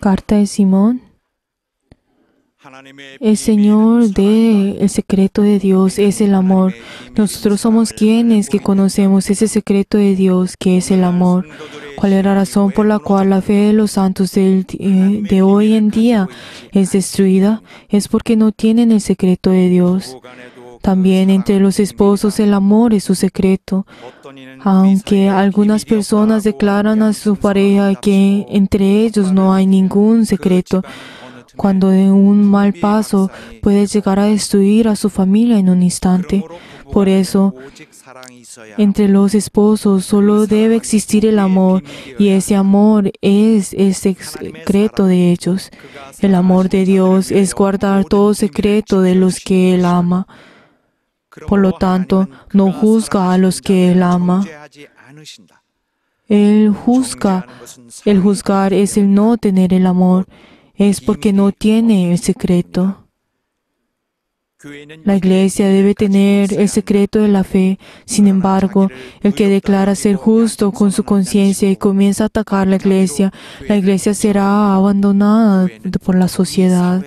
Carta de Simón. El Señor de el secreto de Dios es el amor. Nosotros somos quienes que conocemos ese secreto de Dios que es el amor. ¿Cuál es la razón por la cual la fe de los santos eh, de hoy en día es destruida? Es porque no tienen el secreto de Dios. También entre los esposos el amor es su secreto. Aunque algunas personas declaran a su pareja que entre ellos no hay ningún secreto, cuando de un mal paso puede llegar a destruir a su familia en un instante. Por eso, entre los esposos solo debe existir el amor y ese amor es el secreto de ellos. El amor de Dios es guardar todo secreto de los que Él ama. Por lo tanto, no juzga a los que Él ama. Él juzga. El juzgar es el no tener el amor. Es porque no tiene el secreto. La iglesia debe tener el secreto de la fe. Sin embargo, el que declara ser justo con su conciencia y comienza a atacar la iglesia, la iglesia será abandonada por la sociedad.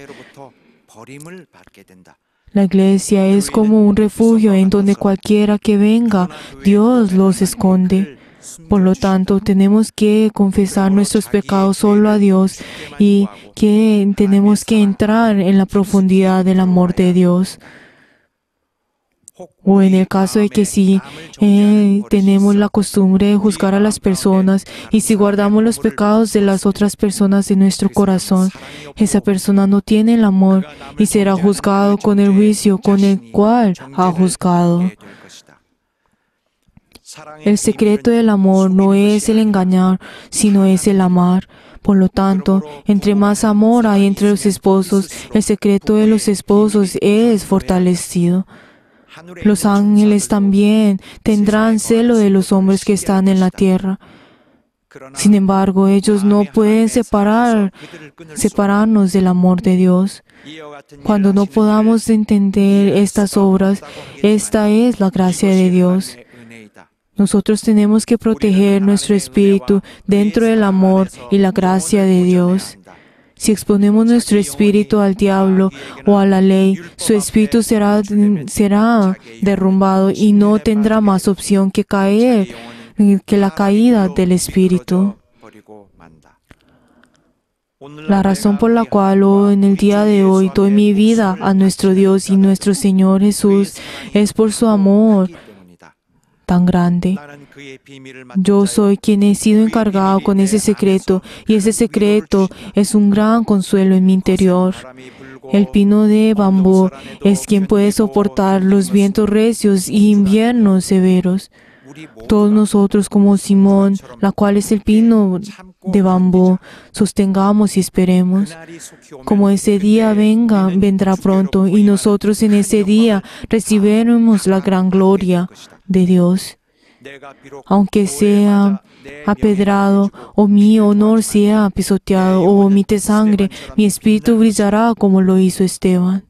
La iglesia es como un refugio en donde cualquiera que venga, Dios los esconde. Por lo tanto, tenemos que confesar nuestros pecados solo a Dios y que tenemos que entrar en la profundidad del amor de Dios. O en el caso de que sí eh, tenemos la costumbre de juzgar a las personas y si guardamos los pecados de las otras personas en nuestro corazón, esa persona no tiene el amor y será juzgado con el juicio con el cual ha juzgado. El secreto del amor no es el engañar, sino es el amar. Por lo tanto, entre más amor hay entre los esposos, el secreto de los esposos es fortalecido. Los ángeles también tendrán celo de los hombres que están en la tierra. Sin embargo, ellos no pueden separarnos del amor de Dios. Cuando no podamos entender estas obras, esta es la gracia de Dios. Nosotros tenemos que proteger nuestro espíritu dentro del amor y la gracia de Dios. Si exponemos nuestro espíritu al diablo o a la ley, su espíritu será, será derrumbado y no tendrá más opción que caer, que la caída del espíritu. La razón por la cual hoy, en el día de hoy doy mi vida a nuestro Dios y nuestro Señor Jesús es por su amor tan grande. Yo soy quien he sido encargado con ese secreto y ese secreto es un gran consuelo en mi interior. El pino de bambú es quien puede soportar los vientos recios y inviernos severos. Todos nosotros como Simón, la cual es el pino de bambú. Sostengamos y esperemos. Como ese día venga, vendrá pronto y nosotros en ese día recibiremos la gran gloria de Dios. Aunque sea apedrado, o oh, mi honor sea pisoteado, o oh, omite sangre, mi espíritu brillará como lo hizo Esteban.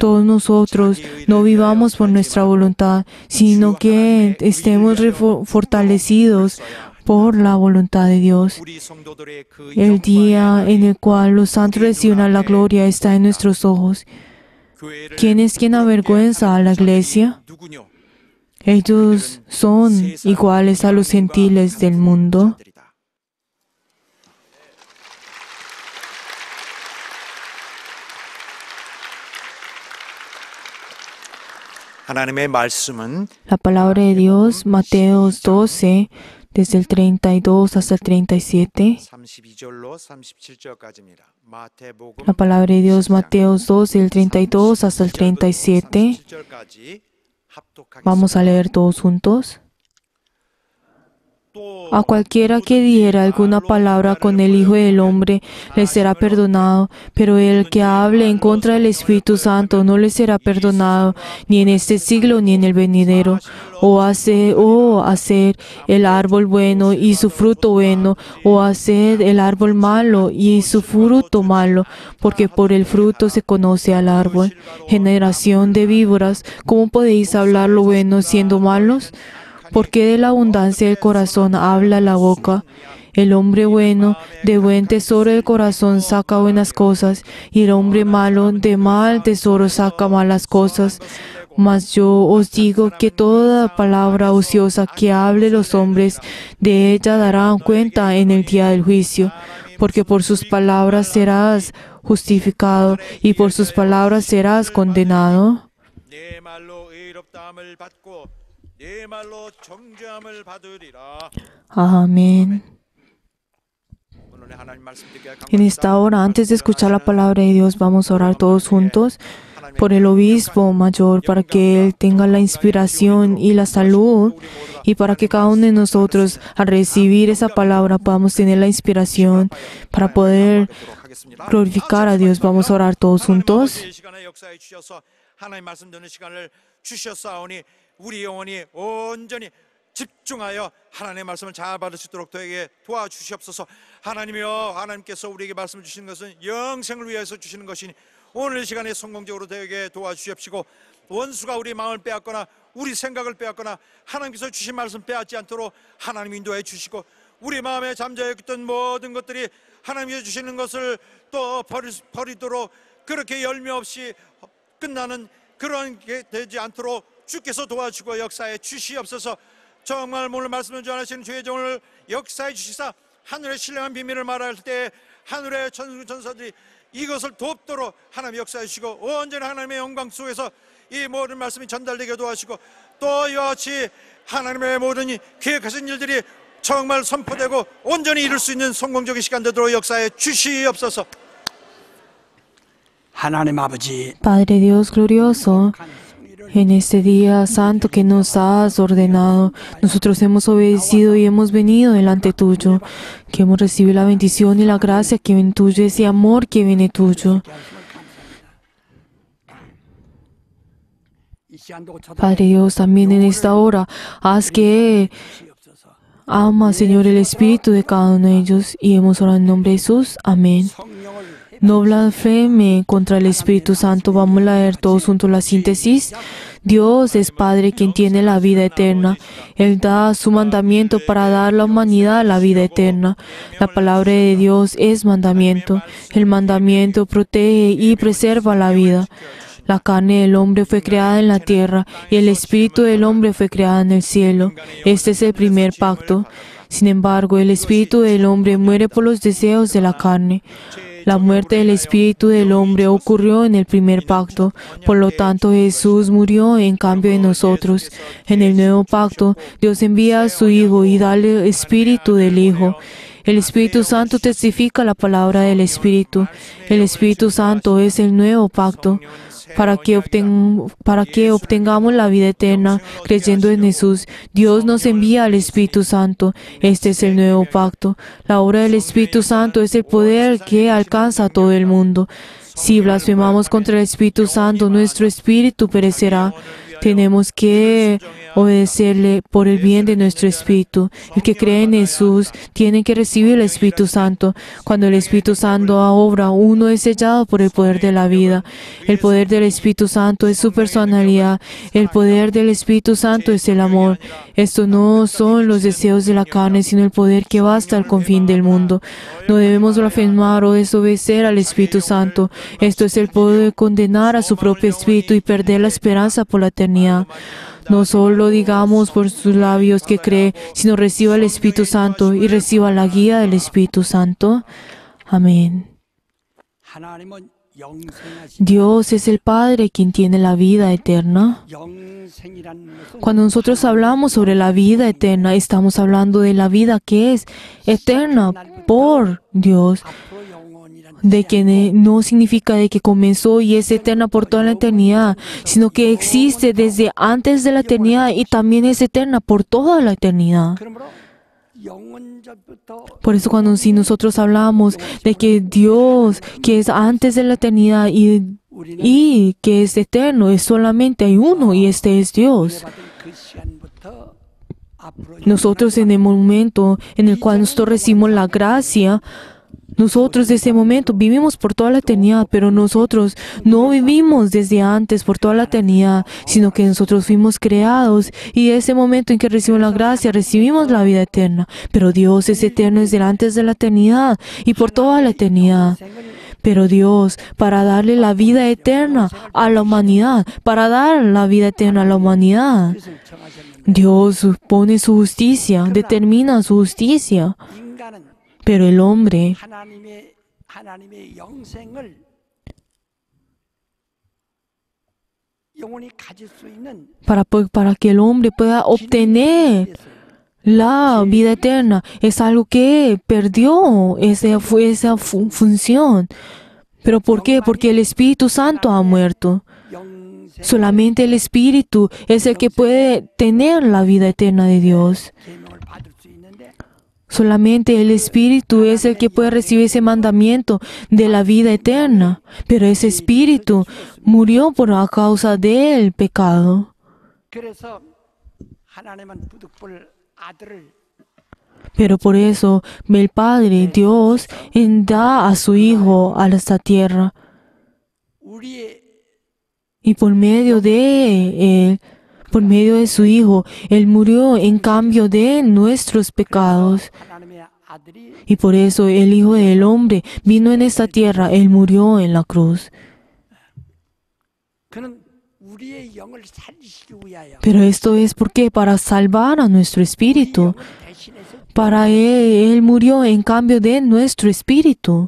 Todos nosotros no vivamos por nuestra voluntad, sino que estemos fortalecidos por la voluntad de Dios. El día en el cual los santos reciben la gloria está en nuestros ojos. ¿Quién es quien avergüenza a la iglesia? Ellos son iguales a los gentiles del mundo. La palabra de Dios, Mateos 12, desde el 32 hasta el 37. La palabra de Dios, Mateos 2, del 32 hasta el 37. Vamos a leer todos juntos. A cualquiera que dijera alguna palabra con el Hijo del Hombre le será perdonado, pero el que hable en contra del Espíritu Santo no le será perdonado, ni en este siglo ni en el venidero. O hacer, o hacer el árbol bueno y su fruto bueno, o hacer el árbol malo y su fruto malo, porque por el fruto se conoce al árbol. Generación de víboras, ¿cómo podéis hablar lo bueno siendo malos? porque de la abundancia del corazón habla la boca. El hombre bueno de buen tesoro del corazón saca buenas cosas, y el hombre malo de mal tesoro saca malas cosas. Mas yo os digo que toda palabra ociosa que hable los hombres, de ella darán cuenta en el día del juicio, porque por sus palabras serás justificado y por sus palabras serás condenado. Amén En esta hora, antes de escuchar la palabra de Dios, vamos a orar todos juntos por el obispo mayor para que él tenga la inspiración y la salud y para que cada uno de nosotros al recibir esa palabra podamos tener la inspiración para poder glorificar a Dios. Vamos a orar todos juntos. 우리 영혼이 온전히 집중하여 하나님의 말씀을 잘 받을 수 있도록 저에게 도와주시옵소서 하나님이여 하나님께서 우리에게 말씀 주시는 것은 영생을 위해서 주시는 것이니 오늘 시간에 성공적으로 저에게 도와주십시고 원수가 우리 마음을 빼앗거나 우리 생각을 빼앗거나 하나님께서 주신 말씀 빼앗지 않도록 하나님 인도해 주시고 우리 마음에 잠자있던 모든 것들이 하나님께서 주시는 것을 또 버리, 버리도록 그렇게 열매 없이 끝나는 그런 게 되지 않도록 주께서 도와주고 역사에 주시옵소서 정말 오늘 말씀을 전하시는 주의 종을 역사에 주시사 하늘의 신령한 비밀을 말할 때 하늘의 천사들이 이것을 돕도록 하나님 역사해 주시고 언제나 하나님의 영광 속에서 이 모든 말씀이 전달되게 도와주시고 또 이와 같 하나님의 모든 계획하신 일들이 정말 선포되고 온전히 이룰 수 있는 성공적인 시간 되도록 역사에 주시옵소서 하나님 아버지 Padre Dios glorioso En este día santo que nos has ordenado, nosotros hemos obedecido y hemos venido delante tuyo, que hemos recibido la bendición y la gracia que viene tuyo, ese amor que viene tuyo. Padre Dios, también en esta hora, haz que ama, Señor, el espíritu de cada uno de ellos y hemos orado en nombre de Jesús. Amén. No blasfeme contra el Espíritu Santo. Vamos a leer todos juntos la síntesis. Dios es Padre quien tiene la vida eterna. Él da su mandamiento para dar a la humanidad la vida eterna. La palabra de Dios es mandamiento. El mandamiento protege y preserva la vida. La carne del hombre fue creada en la tierra y el espíritu del hombre fue creado en el cielo. Este es el primer pacto. Sin embargo, el espíritu del hombre muere por los deseos de la carne. La muerte del espíritu del hombre ocurrió en el primer pacto, por lo tanto Jesús murió en cambio de nosotros. En el nuevo pacto, Dios envía a su Hijo y da el espíritu del Hijo. El Espíritu Santo testifica la palabra del Espíritu. El Espíritu Santo es el nuevo pacto para que, obtengamos la vida eterna creyendo en Jesús. Dios nos envía al Espíritu Santo. Este es el nuevo pacto. La obra del Espíritu Santo es el poder que alcanza a todo el mundo. Si blasfemamos contra el Espíritu Santo, nuestro espíritu perecerá. Tenemos que obedecerle por el bien de nuestro espíritu. El que cree en Jesús tiene que recibir el Espíritu Santo. Cuando el Espíritu Santo obra, uno es sellado por el poder de la vida. El poder del Espíritu Santo es su personalidad. El poder del Espíritu Santo es el amor. esto no son los deseos de la carne, sino el poder que va hasta el confín del mundo. No debemos blasfemar o desobedecer al Espíritu Santo. Esto es el poder de condenar a su propio espíritu y perder la esperanza por la eternidad. No solo digamos por sus labios que cree, sino reciba el Espíritu Santo y reciba la guía del Espíritu Santo. Amén. Dios es el Padre quien tiene la vida eterna. Cuando nosotros hablamos sobre la vida eterna, estamos hablando de la vida que es eterna por Dios de que no significa de que comenzó y es eterna por toda la eternidad, sino que existe desde antes de la eternidad y también es eterna por toda la eternidad. Por eso cuando si nosotros hablamos de que Dios, que es antes de la eternidad y, y que es eterno, es solamente hay uno y este es Dios. Nosotros en el momento en el cual nosotros recibimos la gracia, nosotros desde ese momento vivimos por toda la eternidad, pero nosotros no vivimos desde antes por toda la eternidad, sino que nosotros fuimos creados y ese momento en que recibimos la gracia, recibimos la vida eterna. Pero Dios es eterno desde antes de la eternidad y por toda la eternidad. Pero Dios, para darle la vida eterna a la humanidad, para dar la vida eterna a la humanidad, Dios pone su justicia, determina su justicia. Pero el hombre para, que el hombre pueda obtener la vida eterna es algo que perdió esa, esa función. ¿Pero por qué? Porque el Espíritu Santo ha muerto. Solamente el Espíritu es el que puede tener la vida eterna de Dios. Solamente el Espíritu es el que puede recibir ese mandamiento de la vida eterna. Pero ese Espíritu murió por la causa del pecado. Pero por eso el Padre, Dios, da a su Hijo a esta tierra. Y por medio de Él, por medio de su Hijo. Él murió en cambio de nuestros pecados. Y por eso el Hijo del Hombre vino en esta tierra, Él murió en la cruz. Pero esto es porque para salvar a nuestro espíritu, para él, él murió en cambio de nuestro espíritu.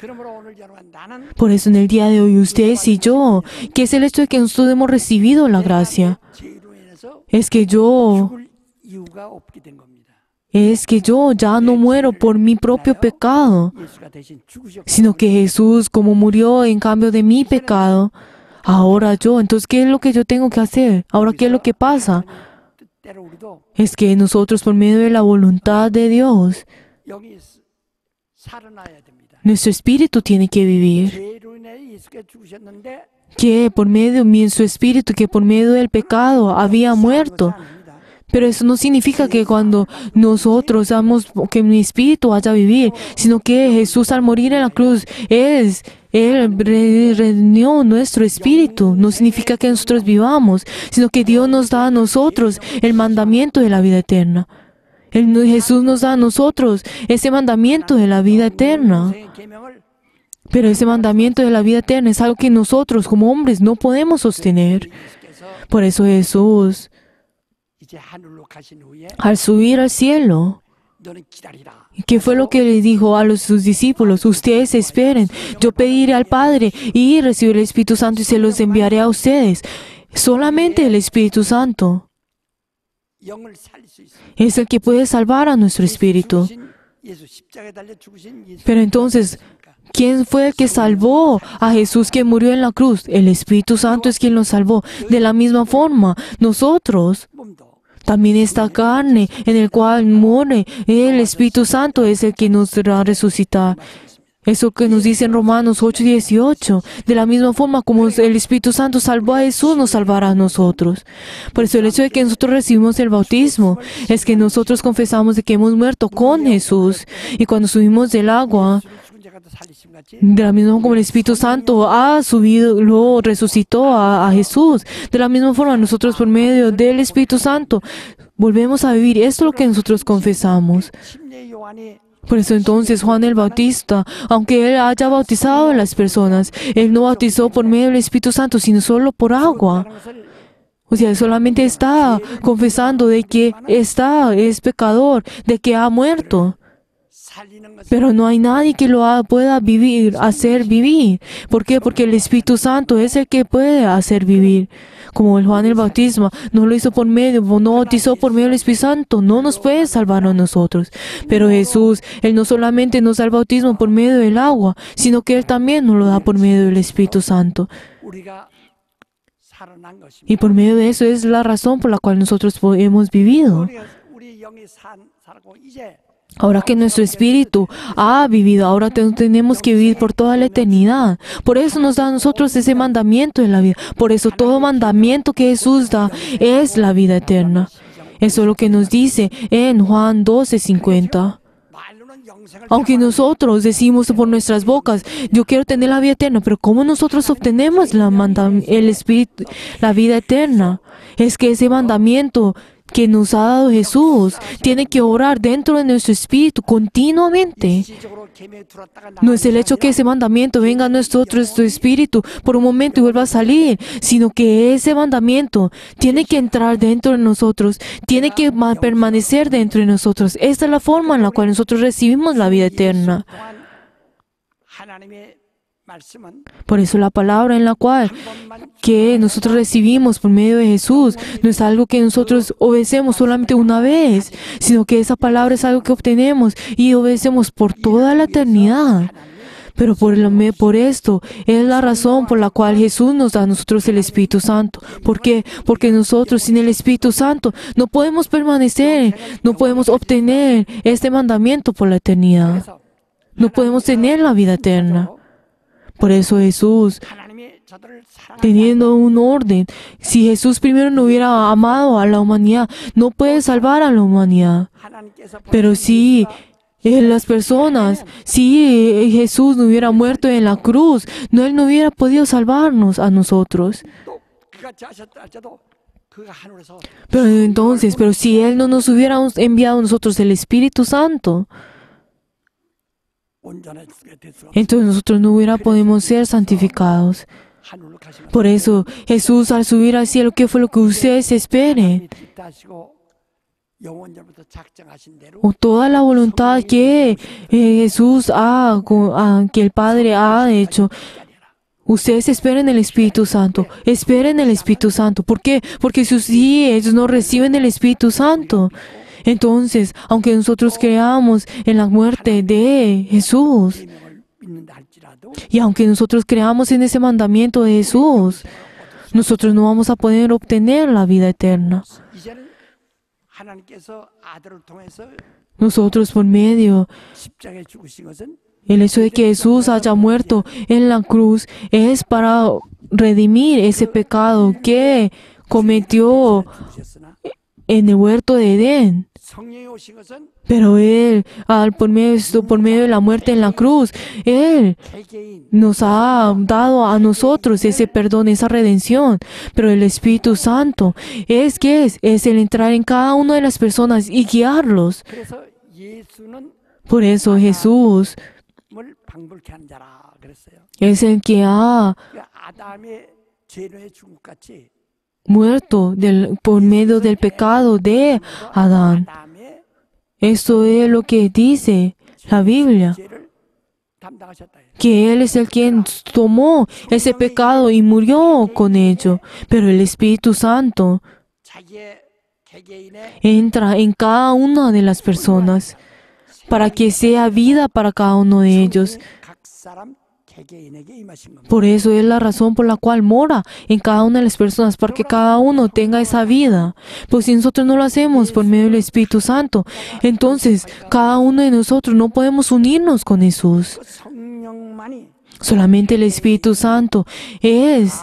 Por eso en el día de hoy ustedes y yo, que es el hecho de que nosotros hemos recibido la gracia. Es que yo... Es que yo ya no muero por mi propio pecado, sino que Jesús, como murió en cambio de mi pecado, ahora yo, entonces, ¿qué es lo que yo tengo que hacer? Ahora, ¿qué es lo que pasa? Es que nosotros, por medio de la voluntad de Dios, nuestro espíritu tiene que vivir que por medio de su espíritu, que por medio del pecado había muerto. Pero eso no significa que cuando nosotros damos que mi espíritu vaya a vivir, sino que Jesús al morir en la cruz es él reunió nuestro espíritu. No significa que nosotros vivamos, sino que Dios nos da a nosotros el mandamiento de la vida eterna. El, Jesús nos da a nosotros ese mandamiento de la vida eterna. Pero ese mandamiento de la vida eterna es algo que nosotros como hombres no podemos sostener. Por eso Jesús, al subir al cielo, ¿Qué fue lo que le dijo a los, sus discípulos? Ustedes esperen. Yo pediré al Padre y recibiré el Espíritu Santo y se los enviaré a ustedes. Solamente el Espíritu Santo es el que puede salvar a nuestro espíritu. Pero entonces, ¿Quién fue el que salvó a Jesús que murió en la cruz? El Espíritu Santo es quien lo salvó. De la misma forma, nosotros, también esta carne en el cual muere, el Espíritu Santo es el que nos a resucitar. Eso que nos dice en Romanos 8, 18. De la misma forma como el Espíritu Santo salvó a Jesús, nos salvará a nosotros. Por eso el hecho de que nosotros recibimos el bautismo es que nosotros confesamos de que hemos muerto con Jesús. Y cuando subimos del agua, de la misma forma como el Espíritu Santo ha subido, lo resucitó a, Jesús. De la misma forma nosotros por medio del Espíritu Santo volvemos a vivir. Esto es lo que nosotros confesamos. Por eso entonces Juan el Bautista, aunque él haya bautizado a las personas, él no bautizó por medio del Espíritu Santo, sino solo por agua. O sea, solamente está confesando de que está, es pecador, de que ha muerto. Pero no hay nadie que lo pueda vivir, hacer vivir. ¿Por qué? Porque el Espíritu Santo es el que puede hacer vivir. Como el Juan el Bautismo no lo hizo por medio, no bautizó por medio del Espíritu Santo, no nos puede salvar a nosotros. Pero Jesús, Él no solamente nos da el bautismo por medio del agua, sino que Él también nos lo da por medio del Espíritu Santo. Y por medio de eso es la razón por la cual nosotros hemos vivido. Ahora que nuestro espíritu ha vivido, ahora tenemos que vivir por toda la eternidad. Por eso nos da a nosotros ese mandamiento en la vida. Por eso todo mandamiento que Jesús da es la vida eterna. Eso es lo que nos dice en Juan 12, 50. Aunque nosotros decimos por nuestras bocas, yo quiero tener la vida eterna, pero ¿cómo nosotros obtenemos la, la vida eterna? Es que ese mandamiento que nos ha dado Jesús tiene que orar dentro de nuestro espíritu continuamente. No es el hecho que ese mandamiento venga a nosotros, nuestro espíritu, por un momento y vuelva a salir, sino que ese mandamiento tiene que entrar dentro de nosotros, tiene que permanecer dentro de nosotros. Esta es la forma en la cual nosotros recibimos la vida eterna. Por eso la palabra en la cual que nosotros recibimos por medio de Jesús no es algo que nosotros obedecemos solamente una vez, sino que esa palabra es algo que obtenemos y obedecemos por toda la eternidad. Pero por, el, por esto es la razón por la cual Jesús nos da a nosotros el Espíritu Santo. ¿Por qué? Porque nosotros sin el Espíritu Santo no podemos permanecer, no podemos obtener este mandamiento por la eternidad. No podemos tener la vida eterna. Por eso Jesús, teniendo un orden, si Jesús primero no hubiera amado a la humanidad, no puede salvar a la humanidad. Pero si en eh, las personas, si eh, Jesús no hubiera muerto en la cruz, no, Él no hubiera podido salvarnos a nosotros. Pero entonces, pero si Él no nos hubiera enviado a nosotros el Espíritu Santo, entonces nosotros no hubiera podido ser santificados. Por eso Jesús al subir al cielo, ¿qué fue lo que ustedes esperen? O toda la voluntad que eh, Jesús ha, que el Padre ha hecho. Ustedes esperen el Espíritu Santo, esperen el Espíritu Santo. ¿Por qué? Porque si ellos no reciben el Espíritu Santo, entonces, aunque nosotros creamos en la muerte de Jesús, y aunque nosotros creamos en ese mandamiento de Jesús, nosotros no vamos a poder obtener la vida eterna. Nosotros por medio el hecho de que Jesús haya muerto en la cruz es para redimir ese pecado que cometió en el huerto de Edén. Pero Él, por medio, de la muerte en la cruz, Él nos ha dado a nosotros ese perdón, esa redención. Pero el Espíritu Santo es que es, es el entrar en cada una de las personas y guiarlos. Por eso Jesús es el que ha muerto por medio del pecado de Adán. Eso es lo que dice la Biblia, que Él es el quien tomó ese pecado y murió con ello, pero el Espíritu Santo entra en cada una de las personas para que sea vida para cada uno de ellos. Por eso es la razón por la cual mora en cada una de las personas, para que cada uno tenga esa vida. Pues si nosotros no lo hacemos por medio del Espíritu Santo, entonces cada uno de nosotros no podemos unirnos con Jesús. Solamente el Espíritu Santo es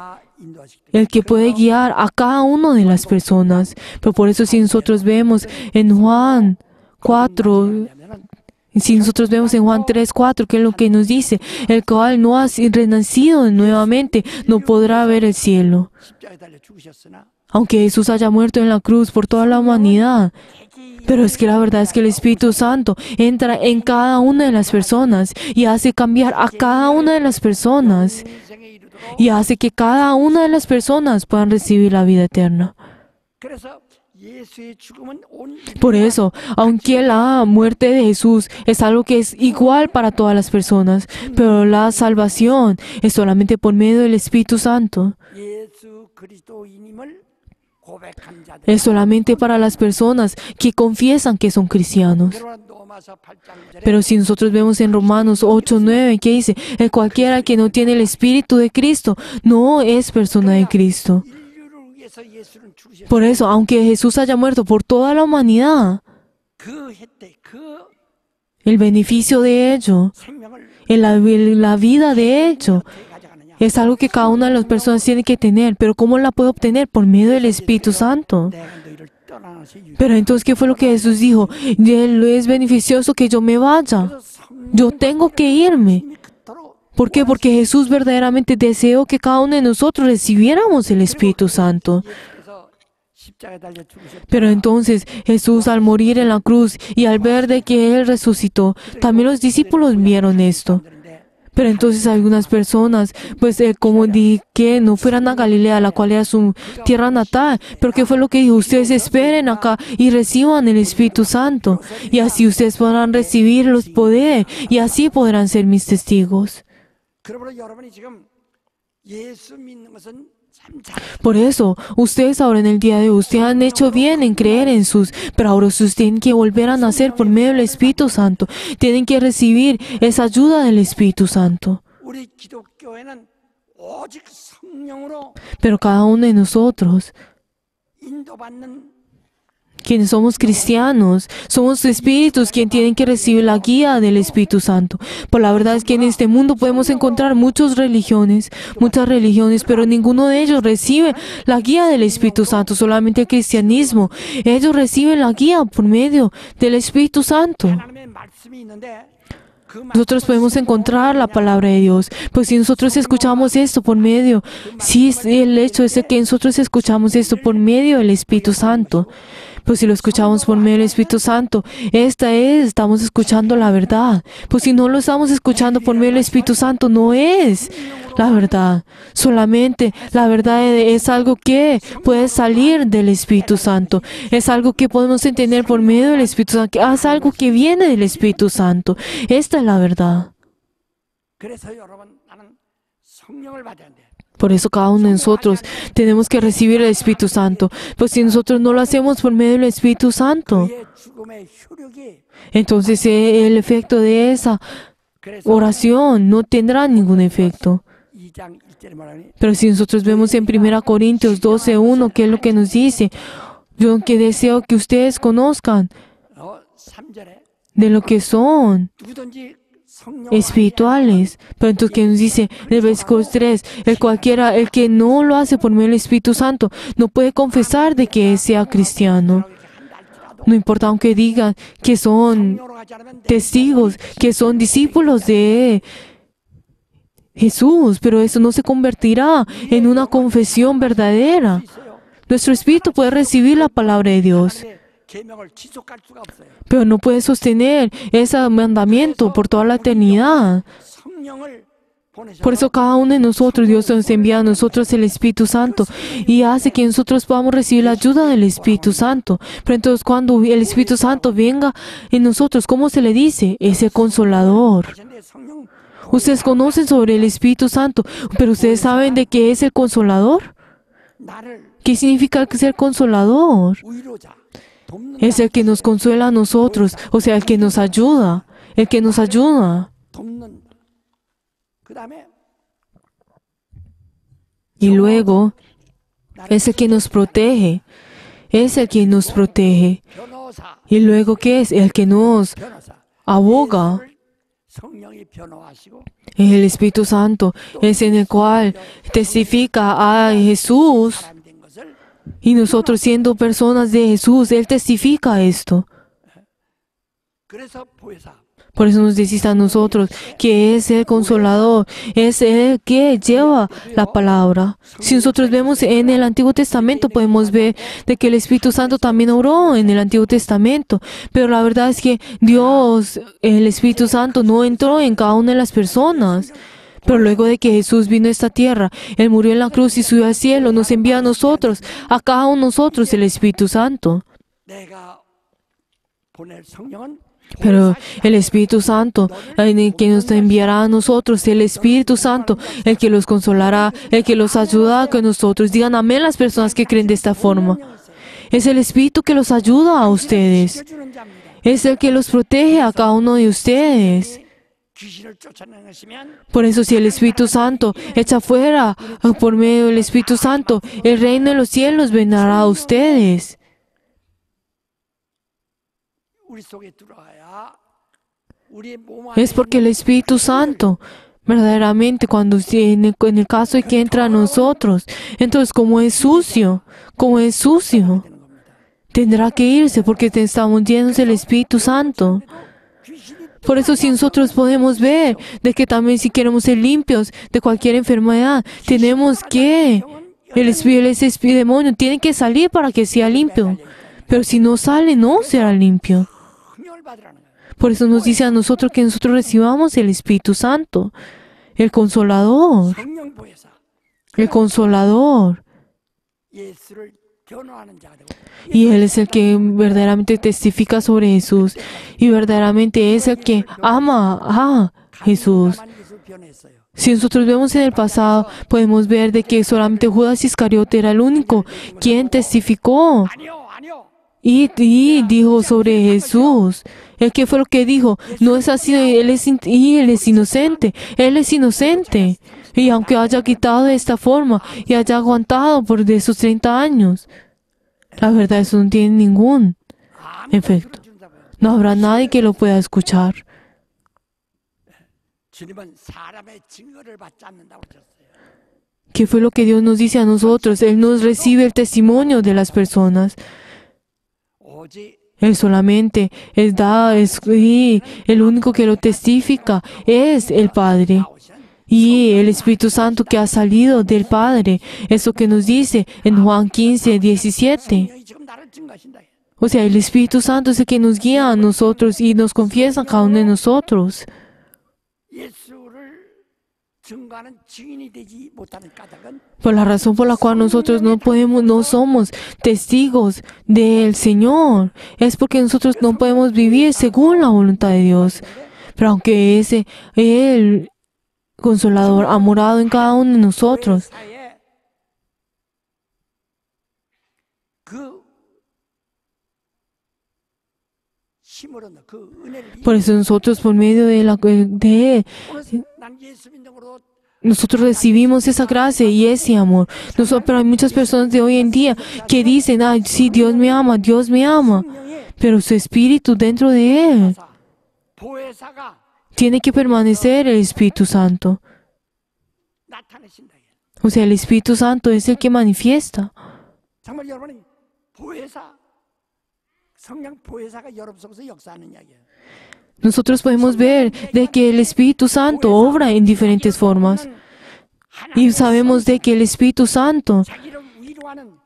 el que puede guiar a cada una de las personas. Pero por eso si nosotros vemos en Juan 4, si nosotros vemos en Juan 3, 4, que es lo que nos dice, el cual no ha renacido nuevamente no podrá ver el cielo. Aunque Jesús haya muerto en la cruz por toda la humanidad, pero es que la verdad es que el Espíritu Santo entra en cada una de las personas y hace cambiar a cada una de las personas y hace que cada una de las personas puedan recibir la vida eterna. Por eso, aunque la muerte de Jesús es algo que es igual para todas las personas, mm. pero la salvación es solamente por medio del Espíritu Santo. Es solamente para las personas que confiesan que son cristianos. Pero si nosotros vemos en Romanos 8, 9, que dice, eh, cualquiera que no tiene el Espíritu de Cristo no es persona de Cristo. Por eso, aunque Jesús haya muerto por toda la humanidad, el beneficio de ello, la vida de ello, es algo que cada una de las personas tiene que tener, pero ¿cómo la puede obtener? Por medio del Espíritu Santo. Pero entonces, ¿qué fue lo que Jesús dijo? Es beneficioso que yo me vaya. Yo tengo que irme. ¿Por qué? Porque Jesús verdaderamente deseó que cada uno de nosotros recibiéramos el Espíritu Santo. Pero entonces Jesús al morir en la cruz y al ver de que Él resucitó, también los discípulos vieron esto. Pero entonces algunas personas, pues eh, como dije, que no fueran a Galilea, la cual era su tierra natal, pero que fue lo que dijo, ustedes esperen acá y reciban el Espíritu Santo, y así ustedes podrán recibir los poderes, y así podrán ser mis testigos. Por eso, ustedes ahora en el día de hoy, ustedes han hecho bien en creer en sus, pero ahora ustedes tienen que volver a nacer por medio del Espíritu Santo. Tienen que recibir esa ayuda del Espíritu Santo. Pero cada uno de nosotros quienes somos cristianos, somos espíritus quienes tienen que recibir la guía del Espíritu Santo. Por pues la verdad es que en este mundo podemos encontrar muchas religiones, muchas religiones, pero ninguno de ellos recibe la guía del Espíritu Santo, solamente el cristianismo. Ellos reciben la guía por medio del Espíritu Santo. Nosotros podemos encontrar la palabra de Dios. Pues si nosotros escuchamos esto por medio, si el hecho es que nosotros escuchamos esto por medio del Espíritu Santo. Pues si lo escuchamos por medio del Espíritu Santo, esta es, estamos escuchando la verdad. Pues si no lo estamos escuchando por medio del Espíritu Santo, no es la verdad. Solamente la verdad es algo que puede salir del Espíritu Santo. Es algo que podemos entender por medio del Espíritu Santo. Es algo que viene del Espíritu Santo. Esta es la verdad. Por eso cada uno de nosotros tenemos que recibir el Espíritu Santo. Pues si nosotros no lo hacemos por medio del Espíritu Santo, entonces eh, el efecto de esa oración no tendrá ningún efecto. Pero si nosotros vemos en 1 Corintios 12.1, ¿qué es lo que nos dice? Yo que deseo que ustedes conozcan de lo que son espirituales. Pero entonces que nos dice en el versículo 3, el cualquiera, el que no lo hace por medio del Espíritu Santo, no puede confesar de que sea cristiano. No importa aunque digan que son testigos, que son discípulos de Jesús, pero eso no se convertirá en una confesión verdadera. Nuestro espíritu puede recibir la palabra de Dios. Pero no puede sostener ese mandamiento por toda la eternidad. Por eso cada uno de nosotros, Dios nos envía a nosotros el Espíritu Santo y hace que nosotros podamos recibir la ayuda del Espíritu Santo. Pero entonces cuando el Espíritu Santo venga en nosotros, ¿cómo se le dice? Es el consolador. Ustedes conocen sobre el Espíritu Santo, pero ustedes saben de qué es el consolador. ¿Qué significa ser consolador? Es el que nos consuela a nosotros, o sea, el que nos ayuda, el que nos ayuda. Y luego es el que nos protege, es el que nos protege. Y luego, ¿qué es? El que nos aboga. El Espíritu Santo es en el cual testifica a Jesús y nosotros siendo personas de Jesús, Él testifica esto. Pues, ah. Por eso nos dice a nosotros que es el consolador, es el que lleva la palabra. Si nosotros vemos en el Antiguo Testamento, podemos ver de que el Espíritu Santo también oró en el Antiguo Testamento. Pero la verdad es que Dios, el Espíritu Santo, no entró en cada una de las personas. Pero luego de que Jesús vino a esta tierra, Él murió en la cruz y subió al cielo, nos envía a nosotros, a cada uno de nosotros el Espíritu Santo. Pero el Espíritu Santo, el que nos enviará a nosotros, el Espíritu Santo, el que los consolará, el que los ayudará con nosotros. Digan amén las personas que creen de esta forma. Es el Espíritu que los ayuda a ustedes. Es el que los protege a cada uno de ustedes. Por eso si el Espíritu Santo echa fuera por medio del Espíritu Santo, el reino de los cielos vendrá a ustedes. Es porque el Espíritu Santo verdaderamente cuando en el, caso de que entra a nosotros, entonces como es sucio, como es sucio, tendrá que irse porque te estamos yéndose el Espíritu Santo. Por eso si nosotros podemos ver de que también si queremos ser limpios de cualquier enfermedad, tenemos que, el, el ese demonio tiene que salir para que sea limpio. Pero si no sale, no será limpio. Por eso nos dice a nosotros que nosotros recibamos el Espíritu Santo, el Consolador. El Consolador. Y Él es el que verdaderamente testifica sobre Jesús y verdaderamente es el que ama a Jesús. Si nosotros vemos en el pasado, podemos ver de que solamente Judas Iscariote era el único quien testificó y, dijo sobre Jesús. ¿qué qué fue lo que dijo. No es así, él es, y él es inocente. Él es inocente. Y aunque haya quitado de esta forma y haya aguantado por de sus 30 años, la verdad eso no tiene ningún efecto. No habrá nadie que lo pueda escuchar. ¿Qué fue lo que Dios nos dice a nosotros? Él nos recibe el testimonio de las personas. Él solamente es, da, es y el único que lo testifica es el Padre. Y el Espíritu Santo que ha salido del Padre, eso que nos dice en Juan 15, 17. O sea, el Espíritu Santo es el que nos guía a nosotros y nos confiesa cada uno de nosotros. Por pues la razón por la cual nosotros no podemos, no somos testigos del Señor, es porque nosotros no podemos vivir según la voluntad de Dios. Pero aunque ese, el Consolador ha morado en cada uno de nosotros, por eso nosotros, por medio de, la, de nosotros recibimos esa gracia y ese amor. Nosotros, pero hay muchas personas de hoy en día que dicen, ay, sí, Dios me ama, Dios me ama. Pero su espíritu dentro de él tiene que permanecer el Espíritu Santo. O sea, el Espíritu Santo es el que manifiesta. Nosotros podemos ver de que el Espíritu Santo obra en diferentes formas. Y sabemos de que el Espíritu Santo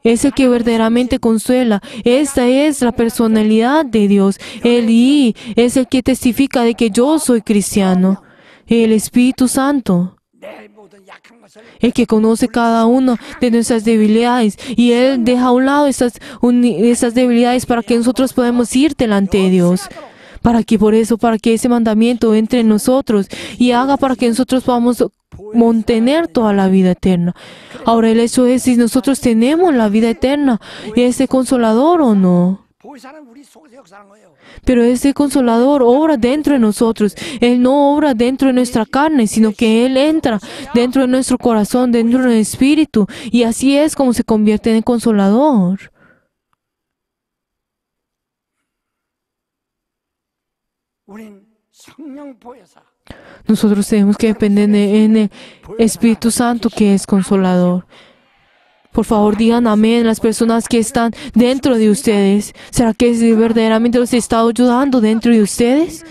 es el que verdaderamente consuela. Esta es la personalidad de Dios. El Él es el que testifica de que yo soy cristiano. El Espíritu Santo el que conoce cada una de nuestras debilidades y Él deja a un lado esas, esas debilidades para que nosotros podamos ir delante de Dios para que por eso, para que ese mandamiento entre en nosotros y haga para que nosotros podamos mantener toda la vida eterna. Ahora el hecho es si nosotros tenemos la vida eterna, ese consolador o no. Pero ese consolador obra dentro de nosotros. Él no obra dentro de nuestra carne, sino que Él entra dentro de nuestro corazón, dentro del espíritu. Y así es como se convierte en el consolador. Nosotros tenemos que depender en el Espíritu Santo que es consolador. Por favor, digan amén las personas que están dentro de ustedes. ¿Será que verdaderamente los está ayudando dentro de ustedes?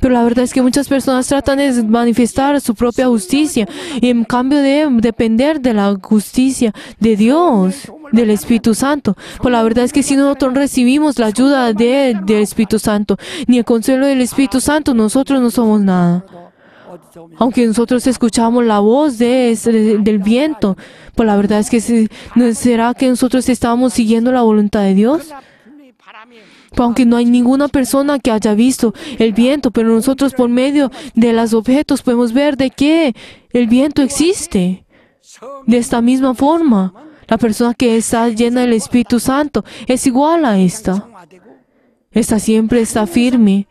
Pero la verdad es que muchas personas tratan de manifestar su propia justicia y en cambio de depender de la justicia de Dios, del Espíritu Santo. Pues la verdad es que si nosotros recibimos la ayuda del Espíritu Santo, ni el consuelo del Espíritu Santo, nosotros no somos nada. Aunque nosotros escuchamos la voz de, del viento, pues la verdad es que ¿será que nosotros estamos siguiendo la voluntad de Dios? Pues aunque no hay ninguna persona que haya visto el viento, pero nosotros por medio de los objetos podemos ver de qué el viento existe. De esta misma forma, la persona que está llena del Espíritu Santo es igual a esta. Esta siempre está firme.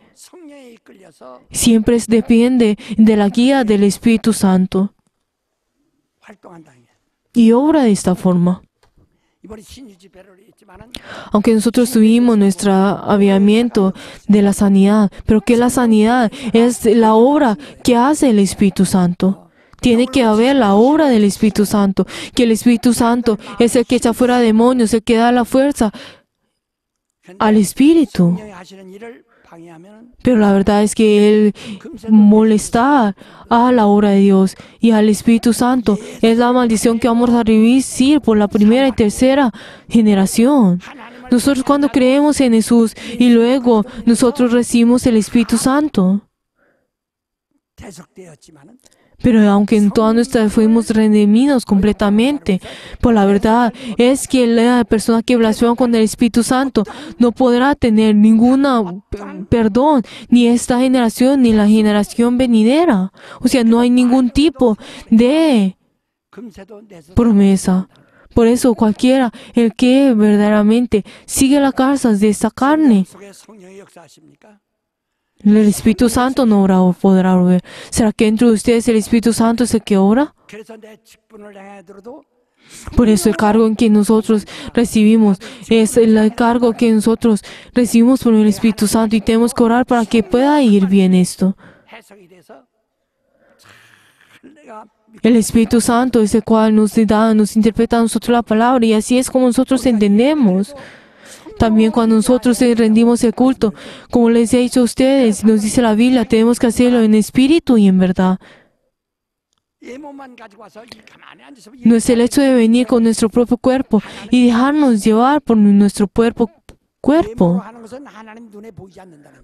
Siempre depende de la guía del Espíritu Santo. Y obra de esta forma. Aunque nosotros tuvimos nuestro aviamiento de la sanidad, pero que la sanidad es la obra que hace el Espíritu Santo. Tiene que haber la obra del Espíritu Santo, que el Espíritu Santo es el que echa fuera demonios, el que da la fuerza al Espíritu. Pero la verdad es que Él molestar a la obra de Dios y al Espíritu Santo. Es la maldición que vamos a recibir por la primera y tercera generación. Nosotros cuando creemos en Jesús y luego nosotros recibimos el Espíritu Santo. Pero aunque en toda nuestra fuimos redimidos completamente, por la verdad es que la persona que blasfema con el Espíritu Santo no podrá tener ninguna perdón, ni esta generación, ni la generación venidera. O sea, no hay ningún tipo de promesa. Por eso cualquiera, el que verdaderamente sigue las casas de esta carne, el Espíritu Santo no o podrá orar. ¿Será que entre ustedes el Espíritu Santo es el que ora? Por eso el cargo en que nosotros recibimos es el cargo que nosotros recibimos por el Espíritu Santo y tenemos que orar para que pueda ir bien esto. El Espíritu Santo es el cual nos da, nos interpreta a nosotros la palabra y así es como nosotros entendemos. También cuando nosotros eh, rendimos el culto, como les he dicho a ustedes, nos dice la Biblia, tenemos que hacerlo en espíritu y en verdad. No es el hecho de venir con nuestro propio cuerpo y dejarnos llevar por nuestro cuerpo cuerpo.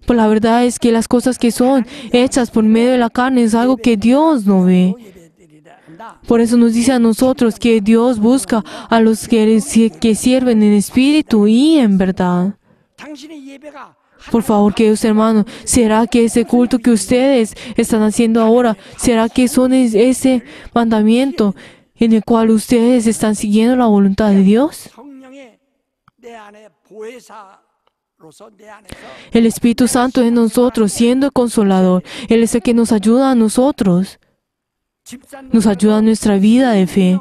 Pues la verdad es que las cosas que son hechas por medio de la carne es algo que Dios no ve. Por eso nos dice a nosotros que Dios busca a los que, sirven en espíritu y en verdad. Por favor, queridos hermanos, ¿será que ese culto que ustedes están haciendo ahora, será que son ese mandamiento en el cual ustedes están siguiendo la voluntad de Dios? El Espíritu Santo es nosotros, siendo el consolador. Él es el que nos ayuda a nosotros nos ayuda en nuestra vida de fe.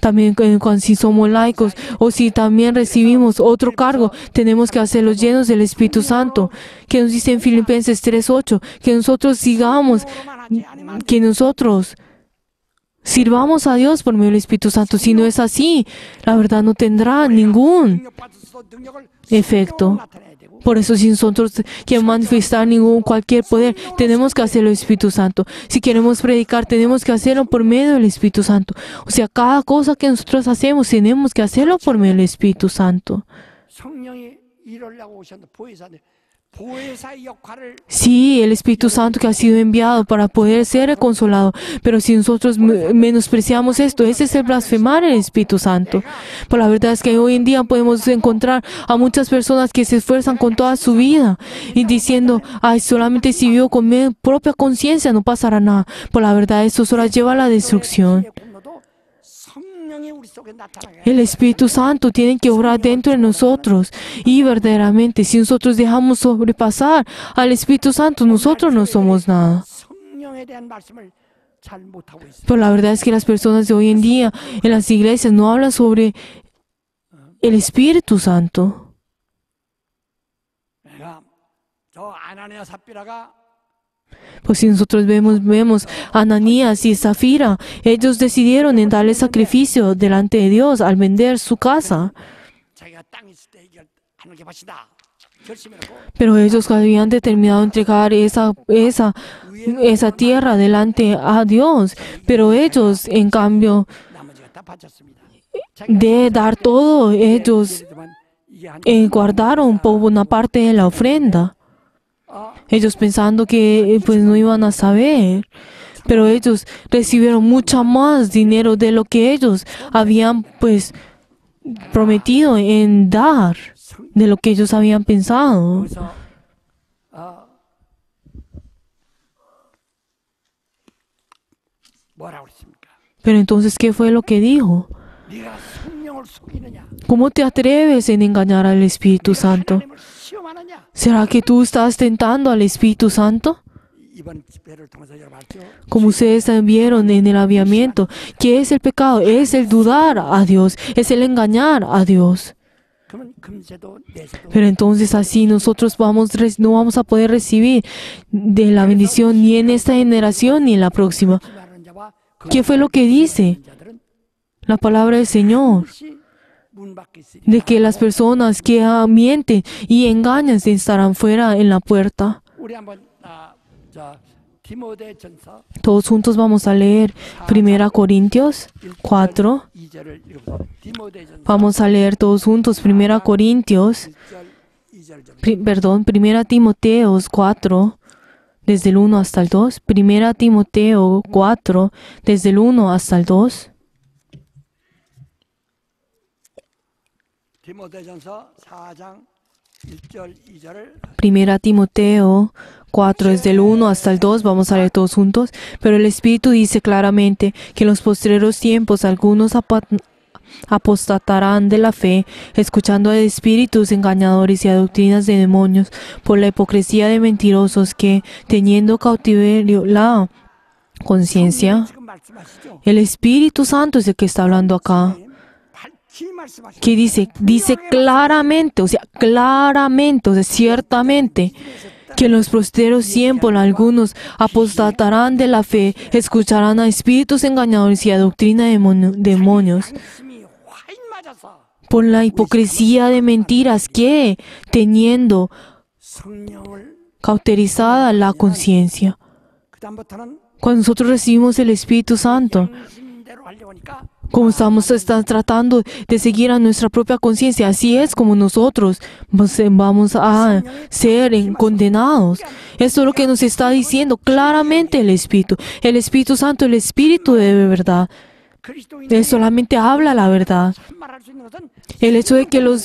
También cuando si somos laicos o si también recibimos otro cargo, tenemos que hacerlos llenos del Espíritu Santo, que nos dice en Filipenses 3.8, que nosotros sigamos, que nosotros sirvamos a Dios por medio del Espíritu Santo. Si no es así, la verdad no tendrá ningún efecto. Por eso si nosotros queremos manifestar ningún cualquier poder, tenemos que hacerlo el Espíritu Santo. Si queremos predicar, tenemos que hacerlo por medio del Espíritu Santo. O sea, cada cosa que nosotros hacemos, tenemos que hacerlo por medio del Espíritu Santo. Sí, el Espíritu Santo que ha sido enviado para poder ser consolado. Pero si nosotros menospreciamos esto, ese es el blasfemar el Espíritu Santo. Por pues la verdad es que hoy en día podemos encontrar a muchas personas que se esfuerzan con toda su vida y diciendo, ay, solamente si vivo con mi propia conciencia no pasará nada. Por pues la verdad, eso solo lleva a la destrucción. El Espíritu Santo tiene que orar dentro de nosotros y verdaderamente si nosotros dejamos sobrepasar al Espíritu Santo, nosotros no somos nada. Pero la verdad es que las personas de hoy en día en las iglesias no hablan sobre el Espíritu Santo. Pues si nosotros vemos, vemos Ananías y Zafira, ellos decidieron en darle sacrificio delante de Dios al vender su casa. Pero ellos habían determinado entregar esa, esa, esa tierra delante a Dios. Pero ellos, en cambio, de dar todo, ellos eh, guardaron por una parte de la ofrenda. Ellos pensando que eh, pues no iban a saber, pero ellos recibieron mucho más dinero de lo que ellos habían pues prometido en dar, de lo que ellos habían pensado. Pero entonces, ¿qué fue lo que dijo? ¿Cómo te atreves en engañar al Espíritu Santo? ¿Será que tú estás tentando al Espíritu Santo? Como ustedes también vieron en el aviamiento, ¿qué es el pecado? Es el dudar a Dios, es el engañar a Dios. Pero entonces así nosotros no vamos a poder recibir de la bendición ni en esta generación ni en la próxima. ¿Qué fue lo que dice la palabra del Señor? de que las personas que ah, mienten y engañan se estarán fuera en la puerta. Todos juntos vamos a leer 1 Corintios 4. Vamos a leer todos juntos 1 Corintios, perdón, 1 Timoteos 4, desde el 1 hasta el 2. 1 Timoteo 4, desde el 1 hasta el 2. Primera Timoteo 4 es del 1 hasta el 2, vamos a leer todos juntos, pero el Espíritu dice claramente que en los postreros tiempos algunos apostatarán de la fe, escuchando a espíritus engañadores y a doctrinas de demonios, por la hipocresía de mentirosos que, teniendo cautiverio la conciencia, el Espíritu Santo es el que está hablando acá que dice, dice claramente, o sea, claramente, o sea, ciertamente, que los posteros tiempos algunos apostatarán de la fe, escucharán a espíritus engañadores y a doctrina de demonios por la hipocresía de mentiras que, teniendo cauterizada la conciencia, cuando nosotros recibimos el Espíritu Santo, como estamos tratando de seguir a nuestra propia conciencia. Así es como nosotros vamos a ser condenados. Esto es lo que nos está diciendo claramente el Espíritu, el Espíritu Santo, el Espíritu de verdad. Él solamente habla la verdad. El hecho de que los,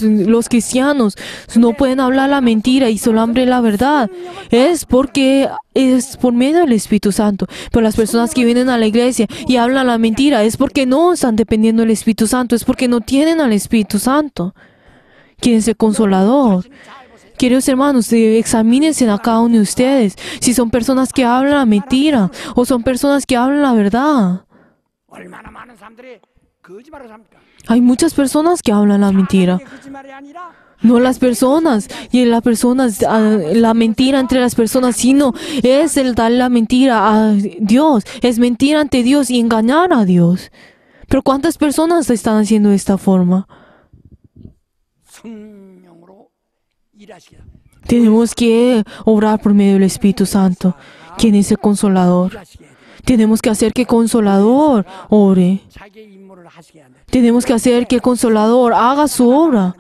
cristianos no pueden hablar la mentira y solo hablan la verdad es porque es por medio del Espíritu Santo. Pero las personas que vienen a la iglesia y hablan la mentira es porque no están dependiendo del Espíritu Santo, es porque no tienen al Espíritu Santo. es el consolador. Queridos hermanos, eh, examínense a cada uno de ustedes si son personas que hablan la mentira o son personas que hablan la verdad. Hay muchas personas que hablan la mentira. No las personas, y las personas, ah, la mentira entre las personas, sino es el dar la mentira a Dios, es mentir ante Dios y engañar a Dios. Pero ¿cuántas personas están haciendo de esta forma? Tenemos que obrar por medio del Espíritu Santo, quien es el consolador. Tenemos que hacer que el Consolador ore. Tenemos que hacer que el Consolador haga su obra.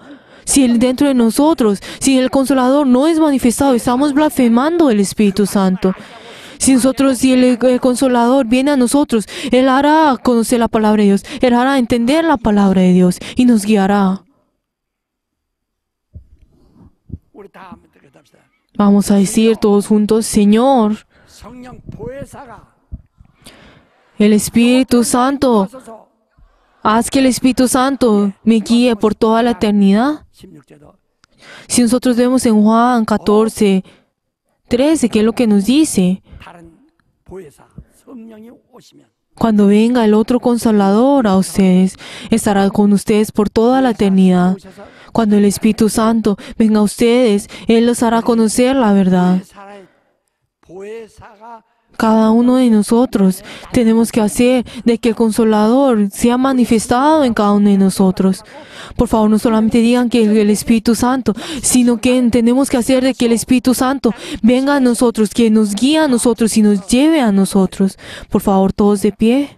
Si Él dentro de nosotros, si el Consolador no es manifestado, estamos blasfemando el Espíritu Santo. Si nosotros, si el, el, Consolador viene a nosotros, Él hará conocer la palabra de Dios, Él hará entender la palabra de Dios y nos guiará. Vamos a decir todos juntos, Señor, el Espíritu Santo. Haz que el Espíritu Santo me guíe por toda la eternidad. Si nosotros vemos en Juan 14, 13, que es lo que nos dice, cuando venga el otro consolador a ustedes, estará con ustedes por toda la eternidad. Cuando el Espíritu Santo venga a ustedes, Él los hará conocer la verdad cada uno de nosotros. Tenemos que hacer de que el consolador sea manifestado en cada uno de nosotros. Por favor, no solamente digan que el Espíritu Santo, sino que tenemos que hacer de que el Espíritu Santo venga a nosotros, que nos guíe a nosotros y nos lleve a nosotros. Por favor, todos de pie.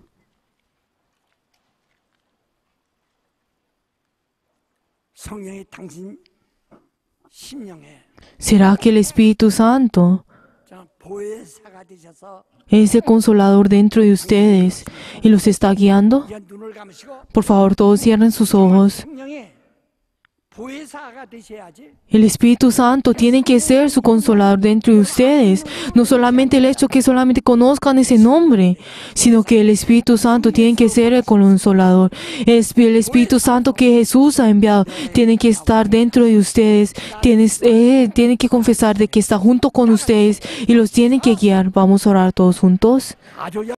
¿Será que el Espíritu Santo ese consolador dentro de ustedes y los está guiando. Por favor, todos cierren sus ojos. El Espíritu Santo tiene que ser su consolador dentro de ustedes. No solamente el hecho que solamente conozcan ese nombre, sino que el Espíritu Santo tiene que ser el consolador. El, Espíritu Santo que Jesús ha enviado tiene que estar dentro de ustedes. Eh, tiene que confesar de que está junto con ustedes y los tiene que guiar. Vamos a orar todos juntos.